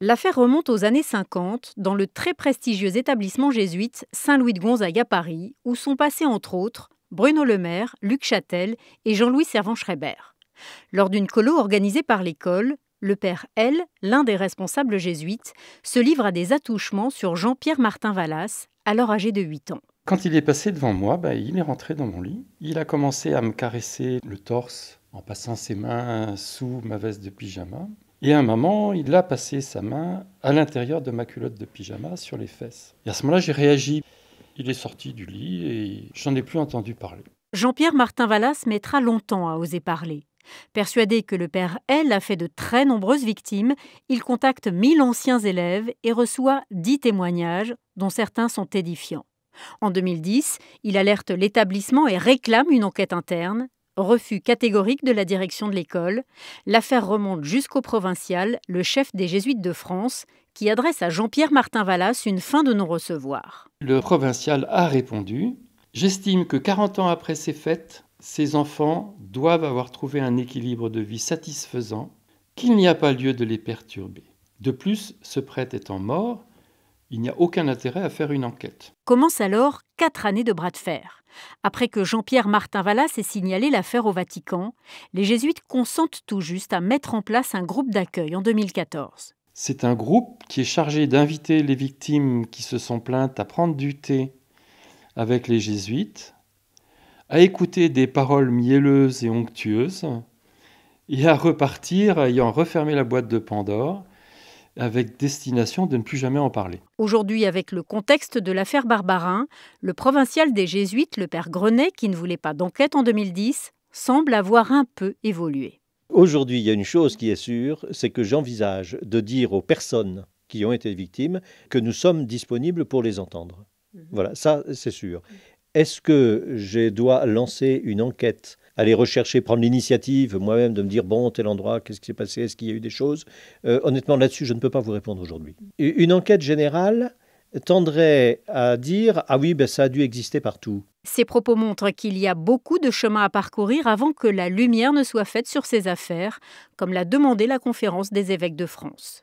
L'affaire remonte aux années 50 dans le très prestigieux établissement jésuite Saint-Louis de Gonzague à Paris, où sont passés entre autres Bruno Le Maire, Luc Châtel et Jean-Louis Servan-Schreiber. Lors d'une colo organisée par l'école, le père L, l'un des responsables jésuites, se livre à des attouchements sur Jean-Pierre Martin Vallas, alors âgé de 8 ans. Quand il est passé devant moi, bah, il est rentré dans mon lit. Il a commencé à me caresser le torse en passant ses mains sous ma veste de pyjama. Et à un moment, il a passé sa main à l'intérieur de ma culotte de pyjama sur les fesses. Et à ce moment-là, j'ai réagi. Il est sorti du lit et j'en ai plus entendu parler. Jean-Pierre Martin Vallas mettra longtemps à oser parler. Persuadé que le père elle, a fait de très nombreuses victimes, il contacte 1000 anciens élèves et reçoit 10 témoignages, dont certains sont édifiants. En 2010, il alerte l'établissement et réclame une enquête interne. Refus catégorique de la direction de l'école. L'affaire remonte jusqu'au provincial, le chef des jésuites de France, qui adresse à Jean-Pierre Martin Vallas une fin de non-recevoir. Le provincial a répondu J'estime que 40 ans après ces fêtes, ces enfants doivent avoir trouvé un équilibre de vie satisfaisant, qu'il n'y a pas lieu de les perturber. De plus, ce prêtre étant mort, il n'y a aucun intérêt à faire une enquête. Commence alors quatre années de bras de fer. Après que Jean-Pierre Martin-Vallas ait signalé l'affaire au Vatican, les jésuites consentent tout juste à mettre en place un groupe d'accueil en 2014. C'est un groupe qui est chargé d'inviter les victimes qui se sont plaintes à prendre du thé avec les jésuites, à écouter des paroles mielleuses et onctueuses, et à repartir ayant refermé la boîte de Pandore avec destination de ne plus jamais en parler. Aujourd'hui, avec le contexte de l'affaire Barbarin, le provincial des Jésuites, le père Grenet, qui ne voulait pas d'enquête en 2010, semble avoir un peu évolué. Aujourd'hui, il y a une chose qui est sûre, c'est que j'envisage de dire aux personnes qui ont été victimes que nous sommes disponibles pour les entendre. Mhm. Voilà, ça c'est sûr. Est-ce que je dois lancer une enquête aller rechercher, prendre l'initiative moi-même de me dire, bon, tel endroit, qu'est-ce qui s'est passé, est-ce qu'il y a eu des choses euh, Honnêtement, là-dessus, je ne peux pas vous répondre aujourd'hui. Une enquête générale tendrait à dire, ah oui, ben, ça a dû exister partout. Ces propos montrent qu'il y a beaucoup de chemin à parcourir avant que la lumière ne soit faite sur ces affaires, comme l'a demandé la conférence des évêques de France.